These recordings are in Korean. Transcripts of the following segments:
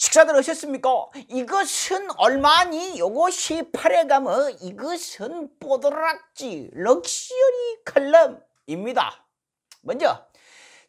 식사들 하셨습니까? 이것은 얼마니? 요것이 팔에 가면 이것은 뽀드락지 럭셔리 칼럼입니다. 먼저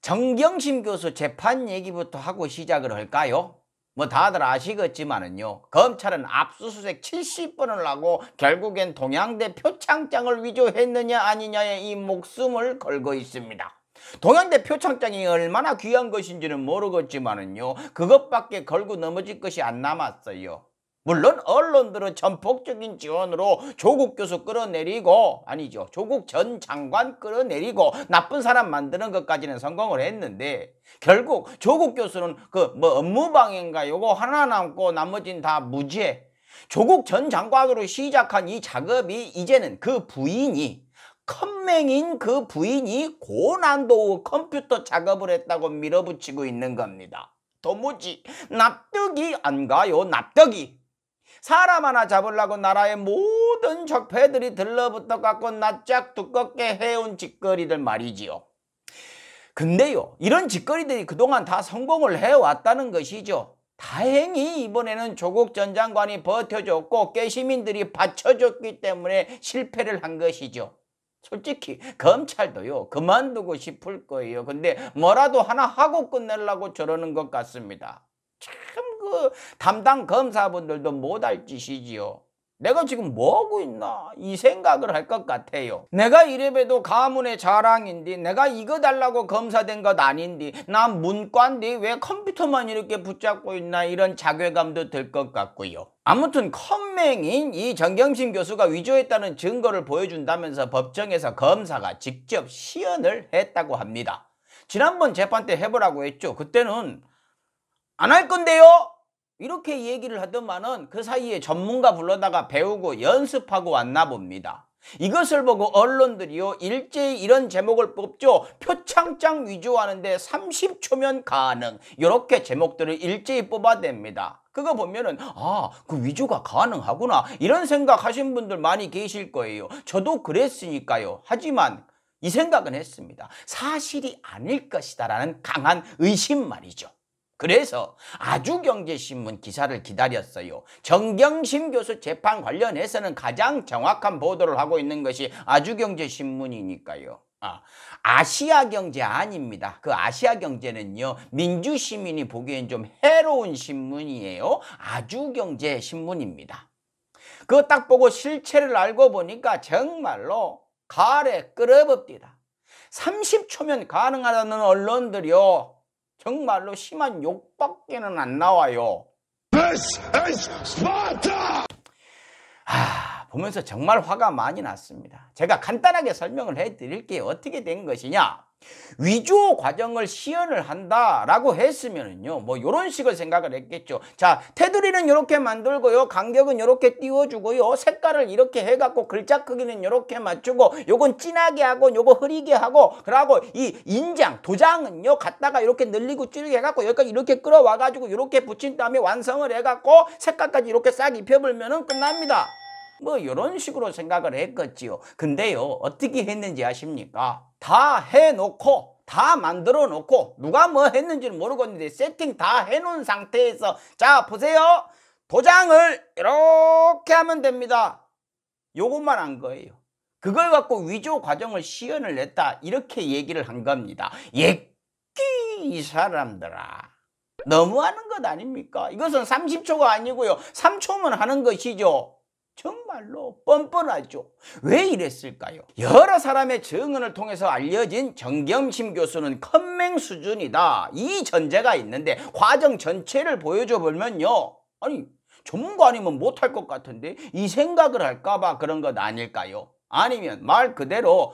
정경심 교수 재판 얘기부터 하고 시작을 할까요? 뭐 다들 아시겠지만은요 검찰은 압수수색 70번을 하고 결국엔 동양대 표창장을 위조했느냐 아니냐에 이 목숨을 걸고 있습니다. 동양대 표창장이 얼마나 귀한 것인지는 모르겠지만은요. 그것밖에 걸고 넘어질 것이 안 남았어요. 물론 언론들은 전폭적인 지원으로 조국 교수 끌어내리고 아니죠 조국 전 장관 끌어내리고 나쁜 사람 만드는 것까지는 성공을 했는데 결국 조국 교수는 그 뭐 업무방해인가 요거 하나 남고 나머진 다 무죄 조국 전 장관으로 시작한 이 작업이 이제는 그 부인이 컴맹인 그 부인이 고난도 컴퓨터 작업을 했다고 밀어붙이고 있는 겁니다. 도무지 납득이 안 가요 납득이 사람 하나 잡으려고 나라의 모든 적폐들이 들러붙어 갖고 낯짝 두껍게 해온 짓거리들 말이지요 근데요 이런 짓거리들이 그동안 다 성공을 해왔다는 것이죠 다행히 이번에는 조국 전 장관이 버텨줬고 깨시민들이 받쳐줬기 때문에 실패를 한 것이죠 솔직히 검찰도요 그만두고 싶을 거예요. 근데 뭐라도 하나 하고 끝내려고 저러는 것 같습니다. 참 그 담당 검사분들도 못할 짓이지요. 내가 지금 뭐하고 있나 이 생각을 할 것 같아요 내가 이래봬도 가문의 자랑인데 내가 이거 달라고 검사된 것 아닌데 난 문과인데 왜 컴퓨터만 이렇게 붙잡고 있나 이런 자괴감도 들 것 같고요 아무튼 컴맹인 이 정경심 교수가 위조했다는 증거를 보여준다면서 법정에서 검사가 직접 시연을 했다고 합니다 지난번 재판 때 해보라고 했죠 그때는 안 할 건데요 이렇게 얘기를 하더만은 그 사이에 전문가 불러다가 배우고 연습하고 왔나 봅니다. 이것을 보고 언론들이요 일제히 이런 제목을 뽑죠 표창장 위조하는데 30초면 가능 이렇게 제목들을 일제히 뽑아댑니다 그거 보면은 아 그 위조가 가능하구나 이런 생각하신 분들 많이 계실 거예요 저도 그랬으니까요 하지만 이 생각은 했습니다 사실이 아닐 것이다 라는 강한 의심 말이죠 그래서 아주경제신문 기사를 기다렸어요. 정경심 교수 재판 관련해서는 가장 정확한 보도를 하고 있는 것이 아주경제신문이니까요. 아, 아시아 경제 아닙니다. 그 아시아 경제는요, 민주 시민이 보기엔 좀 해로운 신문이에요. 아주 경제 신문입니다. 그거 딱 보고 실체를 알고 보니까 정말로 가을에 끌어봅디다. 30초면 가능하다는 언론들이요, 정말로 심한 욕밖에는 안 나와요. This is Sparta! 하... 아, 보면서 정말 화가 많이 났습니다. 제가 간단하게 설명을 해드릴게요. 어떻게 된 것이냐. 위조 과정을 시연을 한다라고 했으면은요, 뭐 이런 식을 생각을 했겠죠. 자, 테두리는 이렇게 만들고요, 간격은 이렇게 띄워주고요, 색깔을 이렇게 해갖고 글자 크기는 이렇게 맞추고, 요건 진하게 하고, 요거 흐리게 하고, 그러고 이 인장 도장은요, 갖다가 이렇게 늘리고 찌르게 해갖고 여기까지 이렇게 끌어와가지고 이렇게 붙인 다음에 완성을 해갖고 색깔까지 이렇게 싹 입혀불면은 끝납니다. 뭐 이런 식으로 생각을 했겠지요. 근데요 어떻게 했는지 아십니까? 다 해놓고 다 만들어 놓고 누가 뭐 했는지는 모르겠는데 세팅 다 해놓은 상태에서 자 보세요 도장을 이렇게 하면 됩니다 요것만 한 거예요 그걸 갖고 위조 과정을 시연을 했다 이렇게 얘기를 한 겁니다 예끼 이 사람들아 너무하는 것 아닙니까 이것은 30초가 아니고요 3초면 하는 것이죠 정말로 뻔뻔하죠. 왜 이랬을까요? 여러 사람의 증언을 통해서 알려진 정경심 교수는 컴맹 수준이다. 이 전제가 있는데 과정 전체를 보여줘 보면요. 아니 전문가 아니면 못할 것 같은데 이 생각을 할까봐 그런 것 아닐까요? 아니면 말 그대로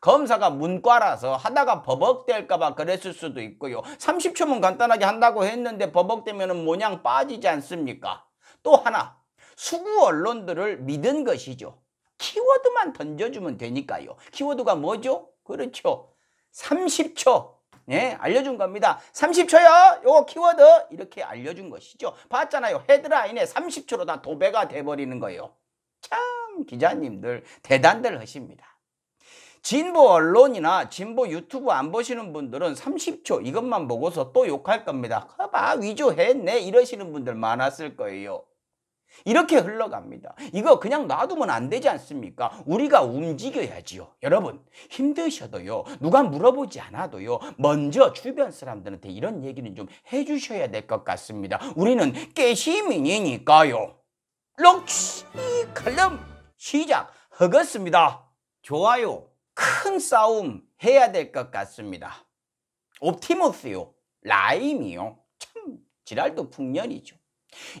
검사가 문과라서 하다가 버벅댈까봐 그랬을 수도 있고요. 30초면 간단하게 한다고 했는데 버벅대면 모양 빠지지 않습니까? 또 하나 수구 언론들을 믿은 것이죠. 키워드만 던져주면 되니까요. 키워드가 뭐죠? 그렇죠. 30초. 예, 알려준 겁니다. 30초요. 요거 키워드 이렇게 알려준 것이죠. 봤잖아요. 헤드라인에 30초로 다 도배가 돼버리는 거예요. 참 기자님들 대단들 하십니다. 진보 언론이나 진보 유튜브 안 보시는 분들은 30초 이것만 보고서 또 욕할 겁니다. 봐 위조했네 이러시는 분들 많았을 거예요. 이렇게 흘러갑니다. 이거 그냥 놔두면 안 되지 않습니까? 우리가 움직여야지요. 여러분 힘드셔도요. 누가 물어보지 않아도요. 먼저 주변 사람들한테 이런 얘기는 좀 해주셔야 될 것 같습니다. 우리는 깨시민이니까요. 럭시 칼럼 시작허겠습니다 좋아요. 큰 싸움 해야 될 것 같습니다. 옵티머스요. 라임이요. 참 지랄도 풍년이죠.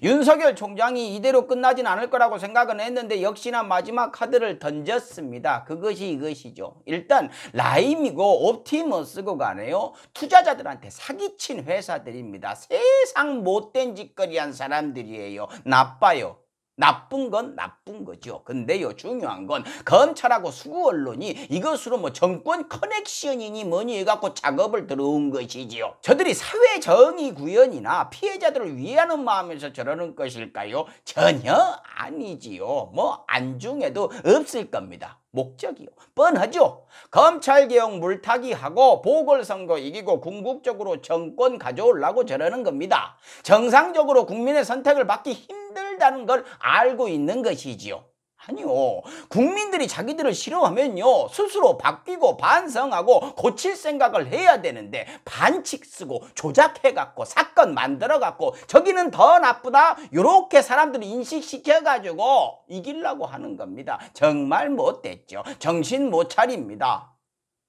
윤석열 총장이 이대로 끝나진 않을 거라고 생각은 했는데 역시나 마지막 카드를 던졌습니다. 그것이 이것이죠. 일단 라임이고 옵티머 쓰고 가네요. 투자자들한테 사기친 회사들입니다. 세상 못된 짓거리한 사람들이에요. 나빠요. 나쁜 건 나쁜 거죠. 근데요 중요한 건 검찰하고 수구 언론이 이것으로 뭐 정권 커넥션이니 뭐니 해갖고 작업을 들어온 것이지요. 저들이 사회 정의 구현이나 피해자들을 위하는 마음에서 저러는 것일까요? 전혀 아니지요. 뭐 안중에도 없을 겁니다. 목적이요. 뻔하죠. 검찰개혁 물타기하고 보궐선거 이기고 궁극적으로 정권 가져오려고 저러는 겁니다. 정상적으로 국민의 선택을 받기 힘든 싫다는 걸 알고 있는 것이지요. 아니요. 국민들이 자기들을 싫어하면요. 스스로 바뀌고 반성하고 고칠 생각을 해야 되는데 반칙 쓰고 조작해갖고 사건 만들어갖고 저기는 더 나쁘다. 이렇게 사람들이 인식시켜가지고 이기려고 하는 겁니다. 정말 못됐죠. 정신 못 차립니다.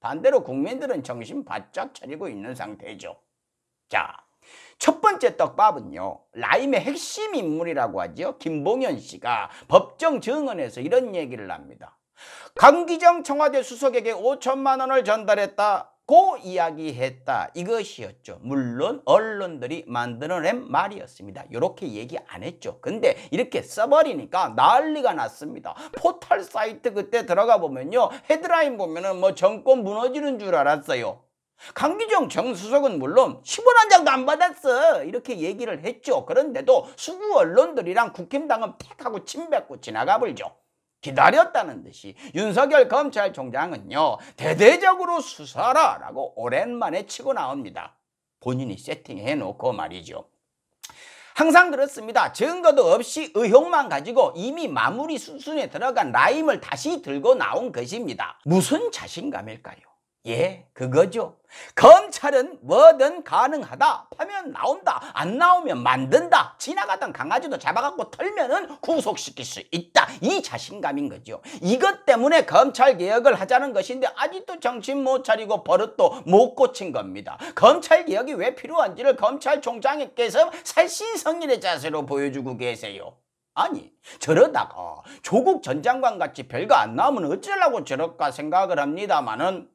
반대로 국민들은 정신 바짝 차리고 있는 상태죠. 자. 첫 번째 떡밥은요. 라임의 핵심 인물이라고 하죠 김봉현 씨가 법정 증언에서 이런 얘기를 합니다. 강기정 청와대 수석에게 5천만 원을 전달했다. 고 이야기했다 이것이었죠 물론 언론들이 만들어낸 말이었습니다 이렇게 얘기 안 했죠 근데 이렇게 써버리니까 난리가 났습니다 포털 사이트 그때 들어가 보면요 헤드라인 보면은 뭐 정권 무너지는 줄 알았어요 강기정 정수석은 물론 10원 한 장도 안 받았어 이렇게 얘기를 했죠. 그런데도 수구 언론들이랑 국힘당은 팩하고 침뱉고 지나가 버리죠. 기다렸다는 듯이 윤석열 검찰총장은요 대대적으로 수사라 라고 오랜만에 치고 나옵니다. 본인이 세팅해놓고 말이죠. 항상 그렇습니다. 증거도 없이 의혹만 가지고 이미 마무리 수순에 들어간 라임을 다시 들고 나온 것입니다. 무슨 자신감일까요? 예, 그거죠. 검찰은 뭐든 가능하다. 파면 나온다. 안 나오면 만든다. 지나가던 강아지도 잡아갖고 털면은 구속시킬 수 있다. 이 자신감인 거죠. 이것 때문에 검찰 개혁을 하자는 것인데 아직도 정신 못 차리고 버릇도 못 고친 겁니다. 검찰 개혁이 왜 필요한지를 검찰총장님께서 살신성인의 자세로 보여주고 계세요. 아니 저러다가 조국 전 장관 같이 별거 안 나오면 어쩌려고 저럴까 생각을 합니다마는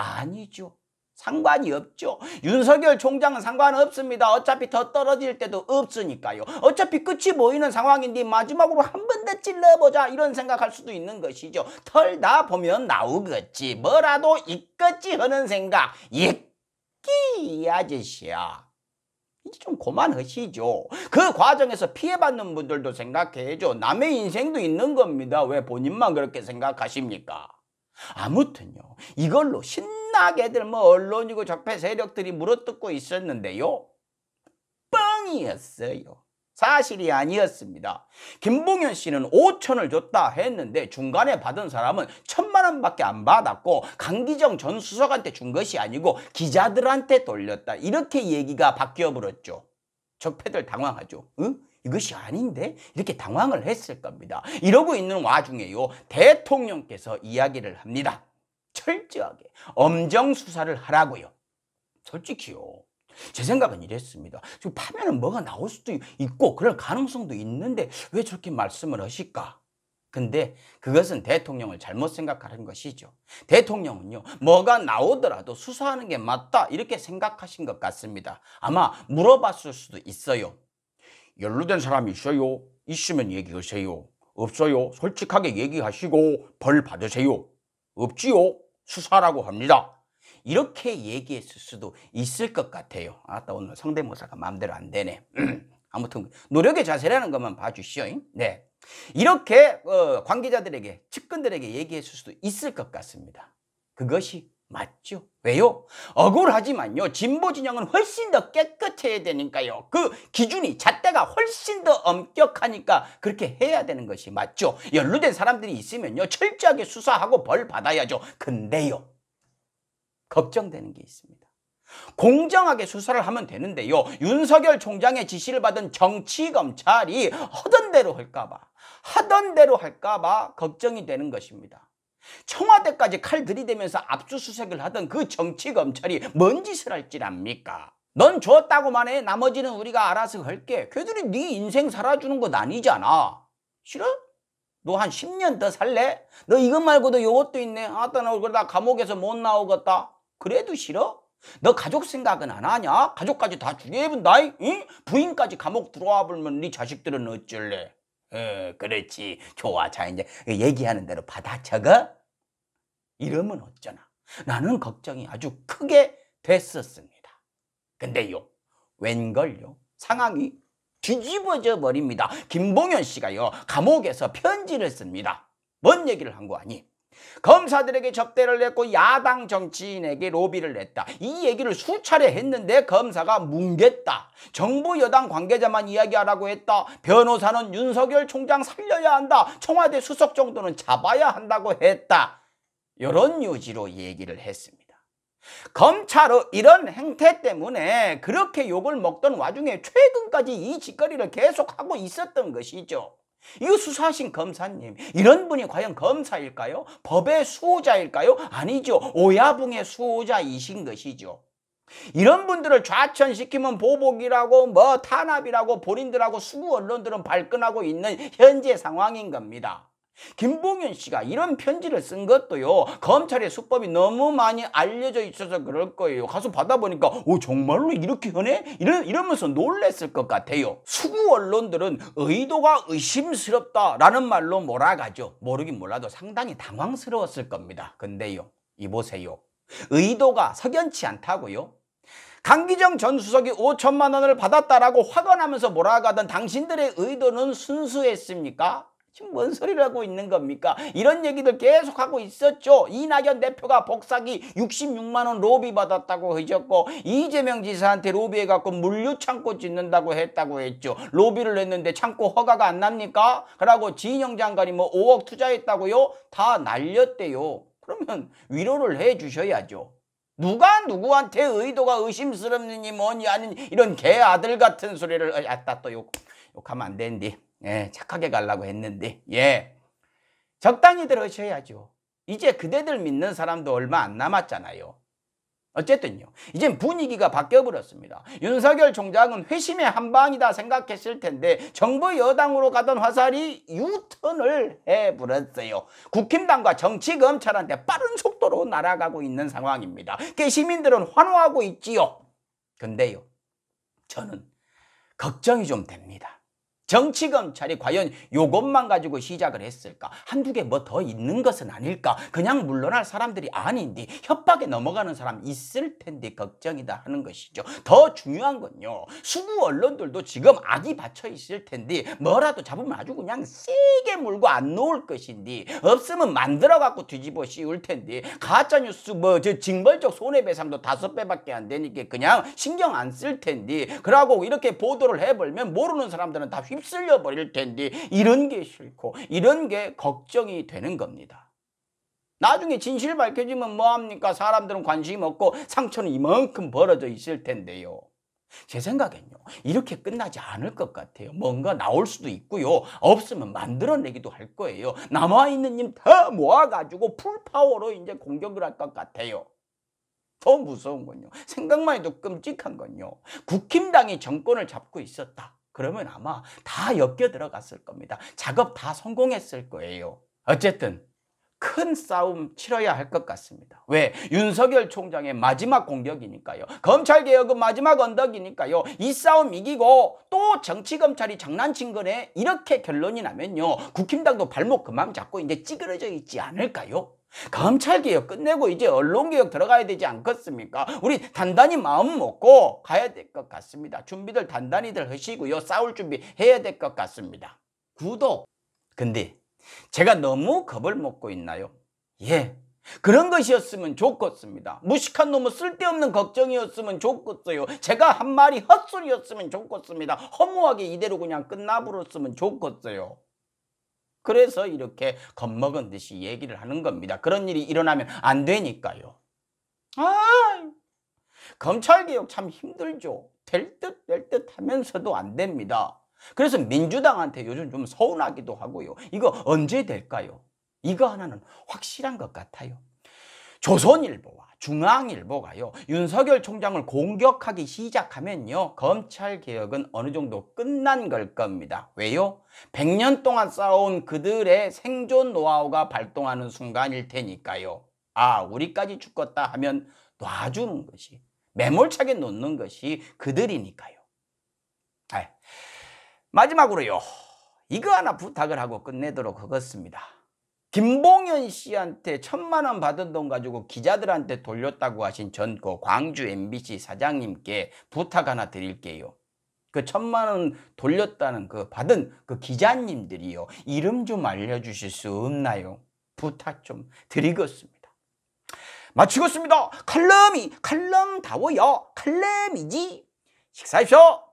아니죠. 상관이 없죠. 윤석열 총장은 상관없습니다. 어차피 더 떨어질 때도 없으니까요. 어차피 끝이 보이는 상황인데 마지막으로 한 번 더 찔러보자 이런 생각할 수도 있는 것이죠. 털다 보면 나오겠지. 뭐라도 있겠지 하는 생각. 예끼 아저씨야. 이제 좀 고만하시죠. 그 과정에서 피해받는 분들도 생각해줘. 남의 인생도 있는 겁니다. 왜 본인만 그렇게 생각하십니까? 아무튼요 이걸로 신나게들 뭐 언론이고 적폐 세력들이 물어뜯고 있었는데요 뻥이었어요 사실이 아니었습니다 김봉현 씨는 5천을 줬다 했는데 중간에 받은 사람은 천만 원밖에 안 받았고 강기정 전 수석한테 준 것이 아니고 기자들한테 돌렸다 이렇게 얘기가 바뀌어 버렸죠 적폐들 당황하죠 응? 이것이 아닌데 이렇게 당황을 했을 겁니다. 이러고 있는 와중에요 대통령께서 이야기를 합니다. 철저하게 엄정 수사를 하라고요. 솔직히요. 제 생각은 이랬습니다. 지금 파면은 뭐가 나올 수도 있고 그럴 가능성도 있는데 왜 저렇게 말씀을 하실까? 근데 그것은 대통령을 잘못 생각하는 것이죠. 대통령은요, 뭐가 나오더라도 수사하는 게 맞다 이렇게 생각하신 것 같습니다. 아마 물어봤을 수도 있어요. 연루된 사람 이 있어요? 있으면 얘기하세요. 없어요? 솔직하게 얘기하시고 벌 받으세요. 없지요? 수사라고 합니다. 이렇게 얘기했을 수도 있을 것 같아요. 아따 오늘 성대모사가 마음대로 안 되네. 아무튼 노력의 자세라는 것만 봐주시오. 네. 이렇게 어, 관계자들에게 측근들에게 얘기했을 수도 있을 것 같습니다. 그것이 맞죠? 왜요? 억울하지만요. 진보 진영은 훨씬 더 깨끗해야 되니까요. 그 기준이 잣대가 훨씬 더 엄격하니까 그렇게 해야 되는 것이 맞죠. 연루된 사람들이 있으면요. 철저하게 수사하고 벌 받아야죠. 근데요. 걱정되는 게 있습니다. 공정하게 수사를 하면 되는데요. 윤석열 총장의 지시를 받은 정치검찰이 하던 대로 할까봐, 하던 대로 할까봐 걱정이 되는 것입니다. 청와대까지 칼 들이대면서 압수수색을 하던 그 정치검찰이 뭔 짓을 할줄 압니까? 넌좋았다고만 해. 나머지는 우리가 알아서 할게. 걔들이 네 인생 살아주는 건 아니잖아. 싫어? 너 한 10년 더 살래? 너 이것 말고도 요것도 있네. 아따 나 그러다 감옥에서 못 나오겠다. 그래도 싫어? 너 가족 생각은 안 하냐? 가족까지 다 죽여본다잉? 부인까지 감옥 들어와 보면네 자식들은 어쩔래? 어, 그렇지. 좋아. 자, 이제 얘기하는 대로 받아 적어. 이러면 어쩌나. 나는 걱정이 아주 크게 됐었습니다. 근데요, 웬걸요? 상황이 뒤집어져 버립니다. 김봉현 씨가요, 감옥에서 편지를 씁니다. 뭔 얘기를 한 거 아니? 에요 검사들에게 접대를 냈고 야당 정치인에게 로비를 냈다이 얘기를 수차례 했는데 검사가 뭉갰다. 정부 여당 관계자만 이야기하라고 했다. 변호사는 윤석열 총장 살려야 한다. 청와대 수석 정도는 잡아야 한다고 했다. 이런 요지로 얘기를 했습니다. 검찰의 이런 행태 때문에 그렇게 욕을 먹던 와중에 최근까지 이 짓거리를 계속하고 있었던 것이죠. 이거 수사하신 검사님 이런 분이 과연 검사일까요? 법의 수호자일까요? 아니죠. 오야붕의 수호자이신 것이죠. 이런 분들을 좌천시키면 보복이라고 뭐 탄압이라고 본인들하고 수구 언론들은 발끈하고 있는 현재 상황인 겁니다. 김봉현 씨가 이런 편지를 쓴 것도요 검찰의 수법이 너무 많이 알려져 있어서 그럴 거예요 가서 받아보니까 오 정말로 이렇게 하네? 이러, 이러면서 놀랬을 것 같아요 수구 언론들은 의도가 의심스럽다라는 말로 몰아가죠 모르긴 몰라도 상당히 당황스러웠을 겁니다 근데요 이보세요 의도가 석연치 않다고요 강기정 전 수석이 5천만 원을 받았다라고 화가 나면서 몰아가던 당신들의 의도는 순수했습니까? 지금 뭔 소리를 하고 있는 겁니까? 이런 얘기들 계속하고 있었죠. 이낙연 대표가 복사기 66만원 로비 받았다고 해줬고 이재명 지사한테 로비해갖고 물류창고 짓는다고 했다고 했죠. 로비를 했는데 창고 허가가 안 납니까? 그러고 진영 장관이 뭐 5억 투자했다고요? 다 날렸대요. 그러면 위로를 해 주셔야죠. 누가 누구한테 의도가 의심스럽느니 뭐니 아닌 이런 개 아들 같은 소리를 아따 아, 또 욕, 욕하면 안 된디. 예, 착하게 가려고 했는데 예, 적당히 들으셔야죠. 이제 그대들 믿는 사람도 얼마 안 남았잖아요. 어쨌든요. 이젠 분위기가 바뀌어버렸습니다. 윤석열 총장은 회심의 한방이다 생각했을 텐데 정부 여당으로 가던 화살이 유턴을 해버렸어요. 국힘당과 정치검찰한테 빠른 속도로 날아가고 있는 상황입니다. 그 시민들은 환호하고 있지요. 근데요. 저는 걱정이 좀 됩니다. 정치 검찰이 과연 요것만 가지고 시작을 했을까? 한두 개 뭐 더 있는 것은 아닐까? 그냥 물러날 사람들이 아닌데 협박에 넘어가는 사람 있을 텐데 걱정이다 하는 것이죠. 더 중요한 건요. 수구 언론들도 지금 악이 받쳐 있을 텐데 뭐라도 잡으면 아주 그냥 세게 물고 안 놓을 것인데 없으면 만들어 갖고 뒤집어 씌울 텐데 가짜 뉴스 뭐 저 징벌적 손해배상도 다섯 배밖에 안 되니까 그냥 신경 안 쓸 텐데 그러고 이렇게 보도를 해버리면 모르는 사람들은 다 휘. 휩쓸려 버릴 텐데 이런 게 싫고 이런 게 걱정이 되는 겁니다. 나중에 진실 밝혀지면 뭐합니까? 사람들은 관심이 없고 상처는 이만큼 벌어져 있을 텐데요. 제 생각엔요 이렇게 끝나지 않을 것 같아요 뭔가 나올 수도 있고요 없으면 만들어내기도 할 거예요 남아있는 님다 모아가지고 풀파워로 이제 공격을 할 것 같아요 더 무서운 건요 생각만 해도 끔찍한 건요 국힘당이 정권을 잡고 있었다 그러면 아마 다 엮여 들어갔을 겁니다. 작업 다 성공했을 거예요. 어쨌든 큰 싸움 치러야 할 것 같습니다. 왜? 윤석열 총장의 마지막 공격이니까요. 검찰개혁은 마지막 언덕이니까요. 이 싸움 이기고 또 정치검찰이 장난친 거네 이렇게 결론이 나면요. 국힘당도 발목 그만 잡고 이제 찌그러져 있지 않을까요? 검찰개혁 끝내고 이제 언론개혁 들어가야 되지 않겠습니까? 우리 단단히 마음 먹고 가야 될 것 같습니다. 준비들 단단히들 하시고요. 싸울 준비 해야 될 것 같습니다. 구독. 근데 제가 너무 겁을 먹고 있나요? 예. 그런 것이었으면 좋겠습니다. 무식한 놈은 쓸데없는 걱정이었으면 좋겠어요. 제가 한 말이 헛소리였으면 좋겠습니다. 허무하게 이대로 그냥 끝나버렸으면 좋겠어요. 그래서 이렇게 겁먹은 듯이 얘기를 하는 겁니다. 그런 일이 일어나면 안 되니까요. 아, 검찰개혁 참 힘들죠. 될 듯 될 듯 하면서도 안 됩니다. 그래서 민주당한테 요즘 좀 서운하기도 하고요. 이거 언제 될까요? 이거 하나는 확실한 것 같아요. 조선일보와 중앙일보가요. 윤석열 총장을 공격하기 시작하면요. 검찰개혁은 어느 정도 끝난 걸 겁니다. 왜요? 100년 동안 쌓아온 그들의 생존 노하우가 발동하는 순간일 테니까요. 아, 우리까지 죽었다 하면 놔주는 것이, 매몰차게 놓는 것이 그들이니까요. 아, 마지막으로요. 이거 하나 부탁을 하고 끝내도록 하겠습니다. 김봉현 씨한테 천만 원 받은 돈 가지고 기자들한테 돌렸다고 하신 전그 광주 MBC 사장님께 부탁 하나 드릴게요. 그 천만 원 돌렸다는 그 받은 그 기자님들이요. 이름 좀 알려주실 수 없나요? 부탁 좀 드리겠습니다. 마치겠습니다. 칼럼이 칼럼다워요. 칼럼이지. 식사하십시오.